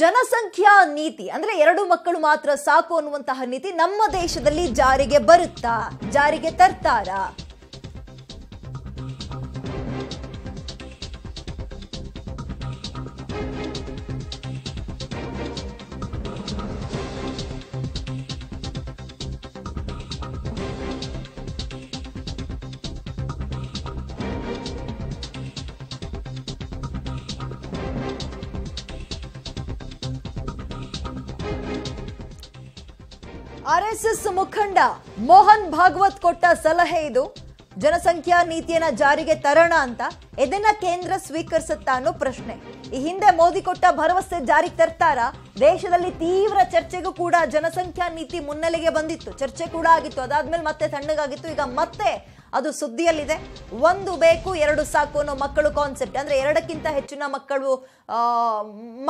ಜನಸಂಖ್ಯಾ ನೀತಿ ಅಂದ್ರೆ ಎರಡು ಮಕ್ಕಳು ಮಾತ್ರ ಸಾಕು ಅನ್ನುವಂತಹ ನೀತಿ ನಮ್ಮ ದೇಶದಲ್ಲಿ ಜಾರಿಗೆ ಬರುತ್ತಾ ಜಾರಿಗೆ ತರ್ತಾರಾ ಆರ್ಎಸ್ಎಸ್ ಮುಖಂಡ ಮೋಹನ್ ಭಾಗವತ್ ಕೊಟ್ಟ ಸಲಹೆ ಇದು ಜನಸಂಖ್ಯಾ ನೀತಿಯನ್ನ ಜಾರಿಗೆ ತರೋಣ ಅಂತ ಇದನ್ನ ಕೇಂದ್ರ ಸ್ವೀಕರಿಸುತ್ತ ಅನ್ನೋ ಪ್ರಶ್ನೆ ಈ ಹಿಂದೆ ಮೋದಿ ಕೊಟ್ಟ ಭರವಸೆ ಜಾರಿಗೆ ತರ್ತಾರ ದೇಶದಲ್ಲಿ ತೀವ್ರ ಚರ್ಚೆಗೂ ಕೂಡ ಜನಸಂಖ್ಯಾ ನೀತಿ ಮುನ್ನೆಲೆಗೆ ಬಂದಿತ್ತು ಚರ್ಚೆ ಕೂಡ ಆಗಿತ್ತು ಅದಾದ್ಮೇಲೆ ಮತ್ತೆ ತಣ್ಣಗಾಗಿತ್ತು ಈಗ ಮತ್ತೆ ಅದು ಸುದ್ದಿಯಲ್ಲಿದೆ ಒಂದು ಬೇಕು ಎರಡು ಸಾಕು ಅನ್ನೋ ಮಕ್ಕಳು ಕಾನ್ಸೆಪ್ಟ್ ಅಂದರೆ ಎರಡಕ್ಕಿಂತ ಹೆಚ್ಚಿನ ಮಕ್ಕಳು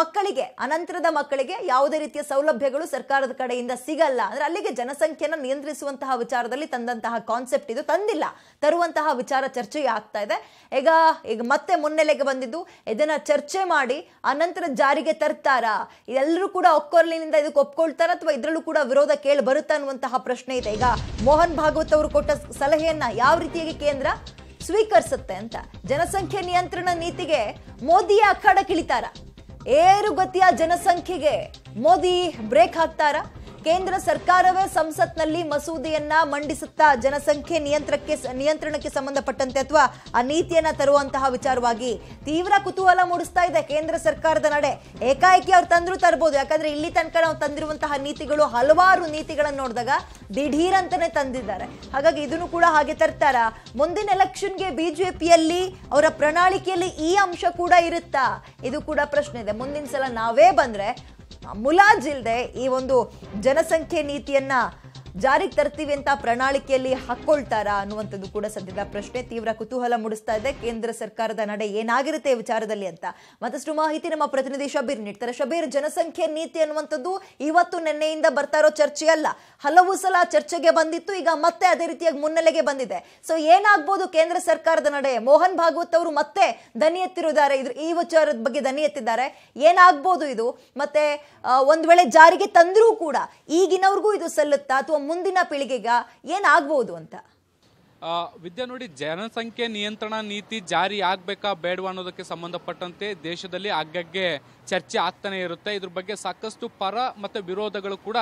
ಮಕ್ಕಳಿಗೆ ಅನಂತರದ ಮಕ್ಕಳಿಗೆ ಯಾವುದೇ ರೀತಿಯ ಸೌಲಭ್ಯಗಳು ಸರ್ಕಾರದ ಕಡೆಯಿಂದ ಸಿಗಲ್ಲ ಅಂದರೆ ಅಲ್ಲಿಗೆ ಜನಸಂಖ್ಯೆಯನ್ನು ನಿಯಂತ್ರಿಸುವಂತಹ ವಿಚಾರದಲ್ಲಿ ತಂದಂತಹ ಕಾನ್ಸೆಪ್ಟ್ ಇದು ತಂದಿಲ್ಲ ತರುವಂತಹ ವಿಚಾರ ಚರ್ಚೆ ಆಗ್ತಾ ಇದೆ ಈಗ ಈಗ ಮತ್ತೆ ಮುನ್ನೆಲೆಗೆ ಬಂದಿದ್ದು ಇದನ್ನು ಚರ್ಚೆ ಮಾಡಿ ಅನಂತರ ಜಾರಿಗೆ ತರ್ತಾರಾ ಎಲ್ಲರೂ ಕೂಡ ಒಕ್ಕೊರ್ಲಿನಿಂದ ಇದಕ್ಕೆ ಒಪ್ಕೊಳ್ತಾರ ಅಥವಾ ಇದರಲ್ಲೂ ಕೂಡ ವಿರೋಧ ಕೇಳಿ ಬರುತ್ತಾ ಅನ್ನುವಂತಹ ಪ್ರಶ್ನೆ ಇದೆ ಈಗ ಮೋಹನ್ ಭಾಗವತ್ ಅವರು ಕೊಟ್ಟ ಸಲಹೆಯನ್ನ ಯಾವ ರೀತಿಯಾಗಿ ಕೇಂದ್ರ ಸ್ವೀಕರಿಸುತ್ತೆ ಅಂತ ಜನಸಂಖ್ಯೆ ನಿಯಂತ್ರಣ ನೀತಿಗೆ ಮೋದಿ ಅಖಾಡಕ್ಕಿಳಿತಾರ ಏರುಗತಿಯ ಜನಸಂಖ್ಯೆಗೆ ಮೋದಿ ಬ್ರೇಕ್ ಹಾಕ್ತಾರ ಕೇಂದ್ರ ಸರ್ಕಾರವೇ ಸಂಸತ್ನಲ್ಲಿ ಮಸೂದೆಯನ್ನ ಮಂಡಿಸುತ್ತಾ ಜನಸಂಖ್ಯೆ ನಿಯಂತ್ರಕ್ಕೆ ನಿಯಂತ್ರಣಕ್ಕೆ ಸಂಬಂಧಪಟ್ಟಂತೆ ಅಥವಾ ಆ ನೀತಿಯನ್ನ ತರುವಂತಹ ವಿಚಾರವಾಗಿ ತೀವ್ರ ಕುತೂಹಲ ಮೂಡಿಸ್ತಾ ಇದೆ ಕೇಂದ್ರ ಸರ್ಕಾರದ ನಡೆ ಏಕಾಏಕಿ ಅವ್ರು ತಂದ್ರು ತರಬಹುದು ಯಾಕಂದ್ರೆ ಇಲ್ಲಿ ತನಕ ನಾವು ತಂದಿರುವಂತಹ ನೀತಿಗಳು ಹಲವಾರು ನೀತಿಗಳನ್ನು ನೋಡಿದಾಗ ಅಂತಾನೆ ತಂದಿದ್ದಾರೆ ಹಾಗಾಗಿ ಇದನ್ನು ಕೂಡ ಹಾಗೆ ತರ್ತಾರ ಮುಂದಿನ ಎಲೆಕ್ಷನ್ಗೆ ಬಿಜೆಪಿಯಲ್ಲಿ ಅವರ ಪ್ರಣಾಳಿಕೆಯಲ್ಲಿ ಈ ಅಂಶ ಕೂಡ ಇರುತ್ತಾ ಇದು ಕೂಡ ಪ್ರಶ್ನೆ ಇದೆ ಮುಂದಿನ ಸಲ ನಾವೇ ಬಂದ್ರೆ ಮುಲಾಜಿಲ್ದೆ ಈ ಒಂದು ಜನಸಂಖ್ಯೆ ನೀತಿಯನ್ನ ಜಾರಿಗೆ ತರ್ತೀವಿ ಅಂತ ಪ್ರಣಾಳಿಕೆಯಲ್ಲಿ ಹಾಕ್ಕೊಳ್ತಾರಾ ಅನ್ನುವಂಥದ್ದು ಕೂಡ ಸದ್ಯದ ಪ್ರಶ್ನೆ ತೀವ್ರ ಕುತೂಹಲ ಮೂಡಿಸ್ತಾ ಇದೆ ಕೇಂದ್ರ ಸರ್ಕಾರದ ನಡೆ ಏನಾಗಿರುತ್ತೆ ವಿಚಾರದಲ್ಲಿ ಅಂತ ಮತ್ತಷ್ಟು ಮಾಹಿತಿ ನಮ್ಮ ಪ್ರತಿನಿಧಿ ಶಬೀರ್ ನೀಡ್ತಾರೆ ಶಬೀರ್ ಜನಸಂಖ್ಯೆ ನೀತಿ ಅನ್ನುವಂಥದ್ದು ಇವತ್ತು ನಿನ್ನೆಯಿಂದ ಬರ್ತಾ ಇರೋ ಚರ್ಚೆ ಅಲ್ಲ ಹಲವು ಸಲ ಚರ್ಚೆಗೆ ಬಂದಿತ್ತು ಈಗ ಮತ್ತೆ ಅದೇ ರೀತಿಯಾಗಿ ಮುನ್ನೆಲೆಗೆ ಬಂದಿದೆ ಸೊ ಏನಾಗ್ಬೋದು ಕೇಂದ್ರ ಸರ್ಕಾರದ ನಡೆ ಮೋಹನ್ ಭಾಗವತ್ ಅವರು ಮತ್ತೆ ದನಿ ಎತ್ತಿರುವುದಾರೆ ಇದ್ರ ಈ ವಿಚಾರದ ಬಗ್ಗೆ ದನಿ ಎತ್ತಿದ್ದಾರೆ ಏನಾಗ್ಬೋದು ಇದು ಮತ್ತೆ ಒಂದು ವೇಳೆ ಜಾರಿಗೆ ತಂದ್ರೂ ಕೂಡ ಈಗಿನವ್ರಿಗೂ ಇದು ಸಲ್ಲುತ್ತಾ ಅಥವಾ ಮುಂದಿನ ಪೀಳಿಗೆಗ ಏನಾಗ್ಬೋದು ಅಂತ ವಿದ್ಯಾ ನೋಡಿ ಜನಸಂಖ್ಯೆ ನಿಯಂತ್ರಣ ನೀತಿ ಜಾರಿ ಆಗ್ಬೇಕಾ ಬೇಡವಾ ಅನ್ನೋದಕ್ಕೆ ಸಂಬಂಧಪಟ್ಟಂತೆ ದೇಶದಲ್ಲಿ ಆಗಾಗ್ಗೆ ಚರ್ಚೆ ಆಗ್ತಾನೆ ಇರುತ್ತೆ ಇದ್ರ ಬಗ್ಗೆ ಸಾಕಷ್ಟು ಪರ ಮತ್ತು ವಿರೋಧಗಳು ಕೂಡ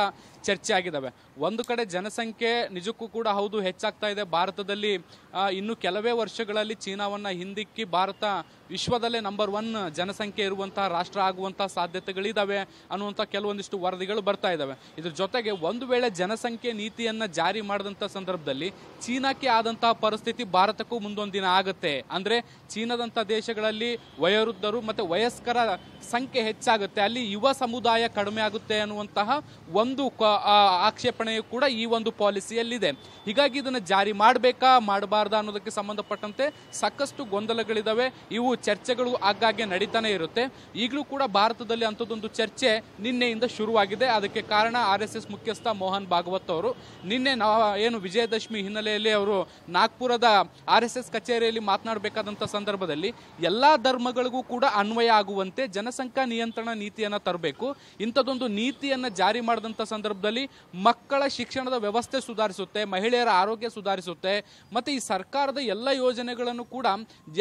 ಚರ್ಚೆ ಆಗಿದ್ದಾವೆ ಒಂದು ಕಡೆ ಜನಸಂಖ್ಯೆ ನಿಜಕ್ಕೂ ಕೂಡ ಹೌದು ಹೆಚ್ಚಾಗ್ತಾ ಇದೆ ಭಾರತದಲ್ಲಿ ಇನ್ನು ಕೆಲವೇ ವರ್ಷಗಳಲ್ಲಿ ಚೀನಾವನ್ನು ಹಿಂದಿಕ್ಕಿ ಭಾರತ ವಿಶ್ವದಲ್ಲೇ ನಂಬರ್ ಒನ್ ಜನಸಂಖ್ಯೆ ಇರುವಂತಹ ರಾಷ್ಟ್ರ ಆಗುವಂತಹ ಸಾಧ್ಯತೆಗಳಿದ್ದಾವೆ ಅನ್ನುವಂಥ ಕೆಲವೊಂದಿಷ್ಟು ವರದಿಗಳು ಬರ್ತಾ ಇದ್ದಾವೆ ಇದ್ರ ಜೊತೆಗೆ ಒಂದು ವೇಳೆ ಜನಸಂಖ್ಯೆ ನೀತಿಯನ್ನು ಜಾರಿ ಮಾಡಿದಂಥ ಸಂದರ್ಭದಲ್ಲಿ ಚೀನಾಕ್ಕೆ ಆದಂತಹ ಪರಿಸ್ಥಿತಿ ಭಾರತಕ್ಕೂ ಮುಂದೊಂದು ದಿನ ಆಗುತ್ತೆ ಅಂದರೆ ಚೀನಾದಂಥ ದೇಶಗಳಲ್ಲಿ ವಯೋವೃದ್ಧರು ಮತ್ತು ವಯಸ್ಕರ ಸಂಖ್ಯೆ ಸಂಖ್ಯೆ ಹೆಚ್ಚಾಗುತ್ತೆ ಅಲ್ಲಿ ಯುವ ಸಮುದಾಯ ಕಡಿಮೆ ಆಗುತ್ತೆ ಅನ್ನುವಂತಹ ಒಂದು ಆಕ್ಷೇಪಣೆಯು ಕೂಡ ಈ ಒಂದು ಪಾಲಿಸಿಯಲ್ಲಿದೆ ಹೀಗಾಗಿ ಇದನ್ನು ಜಾರಿ ಮಾಡಬೇಕಾ ಮಾಡಬಾರ್ದಾ ಅನ್ನೋದಕ್ಕೆ ಸಂಬಂಧಪಟ್ಟಂತೆ ಸಾಕಷ್ಟು ಗೊಂದಲಗಳಿದ್ದಾವೆ ಇವು ಚರ್ಚೆಗಳು ಆಗಾಗ್ಗೆ ನಡೀತಾನೆ ಇರುತ್ತೆ ಈಗಲೂ ಕೂಡ ಭಾರತದಲ್ಲಿ ಅಂಥದ್ದೊಂದು ಚರ್ಚೆ ನಿನ್ನೆಯಿಂದ ಶುರುವಾಗಿದೆ ಅದಕ್ಕೆ ಕಾರಣ ಆರ್ ಎಸ್ ಎಸ್ ಮುಖ್ಯಸ್ಥ ಮೋಹನ್ ಭಾಗವತ್ ಅವರು ನಿನ್ನೆ ಏನು ವಿಜಯದಶಮಿ ಹಿನ್ನೆಲೆಯಲ್ಲಿ ಅವರು ನಾಗ್ಪುರದ ಆರ್ ಎಸ್ ಎಸ್ ಕಚೇರಿಯಲ್ಲಿ ಮಾತನಾಡಬೇಕಾದಂಥ ಸಂದರ್ಭದಲ್ಲಿ ಎಲ್ಲ ಧರ್ಮಗಳಿಗೂ ಕೂಡ ಅನ್ವಯ ಆಗುವಂತೆ ಜನಸಂಖ್ಯಾ ನಿಯಂತ್ರಣ ನೀತಿಯನ್ನು ತರಬೇಕು ಇಂಥದ್ದೊಂದು ನೀತಿಯನ್ನು ಜಾರಿ ಮಾಡಿದಂಥ ಸಂದರ್ಭದಲ್ಲಿ ಮಕ್ಕಳ ಶಿಕ್ಷಣದ ವ್ಯವಸ್ಥೆ ಸುಧಾರಿಸುತ್ತೆ ಮಹಿಳೆಯರ ಆರೋಗ್ಯ ಸುಧಾರಿಸುತ್ತೆ ಮತ್ತು ಈ ಸರ್ಕಾರದ ಎಲ್ಲ ಯೋಜನೆಗಳನ್ನು ಕೂಡ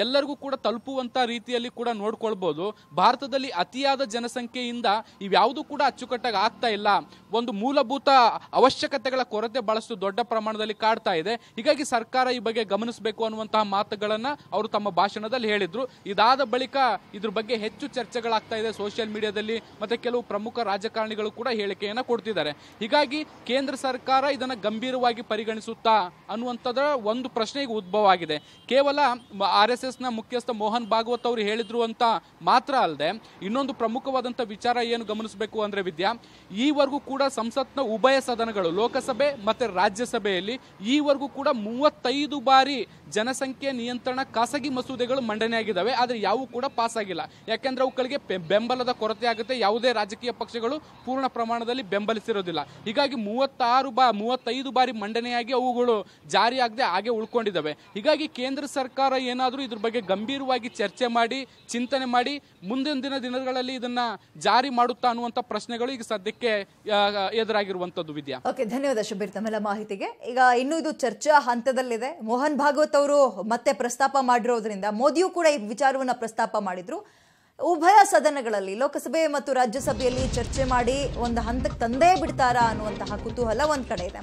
ಎಲ್ಲರಿಗೂ ಕೂಡ ತಲುಪುವಂಥ ರೀತಿಯಲ್ಲಿ ಕೂಡ ನೋಡ್ಕೊಳ್ಬೋದು ಭಾರತದಲ್ಲಿ ಅತಿಯಾದ ಜನಸಂಖ್ಯೆಯಿಂದ ಇವ್ಯಾವುದು ಕೂಡ ಅಚ್ಚುಕಟ್ಟಾಗಿ ಆಗ್ತಾ ಇಲ್ಲ ಒಂದು ಮೂಲಭೂತ ಅವಶ್ಯಕತೆಗಳ ಕೊರತೆ ಬಹಳಷ್ಟು ದೊಡ್ಡ ಪ್ರಮಾಣದಲ್ಲಿ ಕಾಡ್ತಾ ಇದೆ ಹೀಗಾಗಿ ಸರ್ಕಾರ ಈ ಬಗ್ಗೆ ಗಮನಿಸಬೇಕು ಅನ್ನುವಂತಹ ಮಾತುಗಳನ್ನು ಅವರು ತಮ್ಮ ಭಾಷಣದಲ್ಲಿ ಹೇಳಿದ್ರು ಇದಾದ ಬಳಿಕ ಇದ್ರ ಬಗ್ಗೆ ಹೆಚ್ಚು ಚರ್ಚೆಗಳಾಗ್ತಾ ಇದೆ ಸೋಷಿಯಲ್ ಮೀಡಿಯಾದಲ್ಲಿ ಮತ್ತೆ ಕೆಲವು ಪ್ರಮುಖ ರಾಜಕಾರಣಿಗಳು ಕೂಡ ಹೇಳಿಕೆಯನ್ನು ಕೊಡ್ತಿದ್ದಾರೆ ಹೀಗಾಗಿ ಕೇಂದ್ರ ಸರ್ಕಾರ ಇದನ್ನ ಗಂಭೀರವಾಗಿ ಪರಿಗಣಿಸುತ್ತಾ ಅನ್ನುವಂಥದ್ರ ಒಂದು ಪ್ರಶ್ನೆಗೆ ಉದ್ಭವ ಆಗಿದೆ ಕೇವಲ ಆರ್ ಎಸ್ ಎಸ್ ನ ಮುಖ್ಯಸ್ಥ ಮೋಹನ್ ಭಾಗವತ್ ಅವರು ಹೇಳಿದ್ರು ಅಂತ ಮಾತ್ರ ಅಲ್ಲದೆ ಇನ್ನೊಂದು ಪ್ರಮುಖವಾದಂತಹ ವಿಚಾರ ಏನು ಗಮನಿಸಬೇಕು ಅಂದ್ರೆ ವಿದ್ಯಾ ಈವರೆಗೂ ಕೂಡ ಸಂಸತ್ನ ಉಭಯ ಸದನಗಳು ಲೋಕಸಭೆ ಮತ್ತೆ ರಾಜ್ಯಸಭೆಯಲ್ಲಿ ಈವರೆಗೂ ಕೂಡ ಮೂವತ್ತೈದು ಬಾರಿ ಜನಸಂಖ್ಯೆ ನಿಯಂತ್ರಣ ಖಾಸಗಿ ಮಸೂದೆಗಳು ಮಂಡನೆಯಾಗಿದ್ದಾವೆ ಆದರೆ ಯಾವು ಕೂಡ ಪಾಸ್ ಆಗಿಲ್ಲ ಯಾಕೆಂದ್ರೆ ಅವುಗಳಿಗೆ ಬೆಂಬಲದ ಕೊರತೆ ಆಗುತ್ತೆ ಯಾವುದೇ ರಾಜಕೀಯ ಪಕ್ಷಗಳು ಪೂರ್ಣ ಪ್ರಮಾಣದಲ್ಲಿ ಬೆಂಬಲಿಸಿರೋದಿಲ್ಲ ಹೀಗಾಗಿ ಮೂವತ್ತಾರು ಬಾ ಮೂವತ್ತೈದು ಬಾರಿ ಮಂಡನೆಯಾಗಿ ಅವುಗಳು ಜಾರಿಯಾಗದೆ ಹಾಗೆ ಉಳ್ಕೊಂಡಿದ್ದಾವೆ ಹೀಗಾಗಿ ಕೇಂದ್ರ ಸರ್ಕಾರ ಏನಾದರೂ ಇದ್ರ ಬಗ್ಗೆ ಗಂಭೀರವಾಗಿ ಚರ್ಚೆ ಮಾಡಿ ಚಿಂತನೆ ಮಾಡಿ ಮುಂದಿನ ದಿನಗಳಲ್ಲಿ ಇದನ್ನ ಜಾರಿ ಮಾಡುತ್ತಾ ಅನ್ನುವಂಥ ಪ್ರಶ್ನೆಗಳು ಈಗ ಸದ್ಯಕ್ಕೆ ಎದುರಾಗಿರುವಂತದ್ದು ವಿದ್ಯಾ ಓಕೆ ಧನ್ಯವಾದ ಶುಭೀರ್ ತಮ್ಮೆಲ್ಲ ಮಾಹಿತಿಗೆ ಈಗ ಇನ್ನೂ ಇದು ಚರ್ಚಾ ಹಂತದಲ್ಲಿದೆ ಮೋಹನ್ ಭಾಗವತ್ ಅವರು ಮತ್ತೆ ಪ್ರಸ್ತಾಪ ಮಾಡಿರೋದ್ರಿಂದ ಮೋದಿಯು ಕೂಡ ಈ ವಿಚಾರವನ್ನು ಪ್ರಸ್ತಾಪ ಮಾಡಿದ್ರು ಉಭಯ ಸದನಗಳಲ್ಲಿ ಲೋಕಸಭೆ ಮತ್ತು ರಾಜ್ಯಸಭೆಯಲ್ಲಿ ಚರ್ಚೆ ಮಾಡಿ ಒಂದು ಹಂತಕ್ಕೆ ತಂದೇ ಬಿಡ್ತಾರಾ ಅನ್ನುವಂತಹ ಕುತೂಹಲ ಒಂದು ಕಡೆ ಇದೆ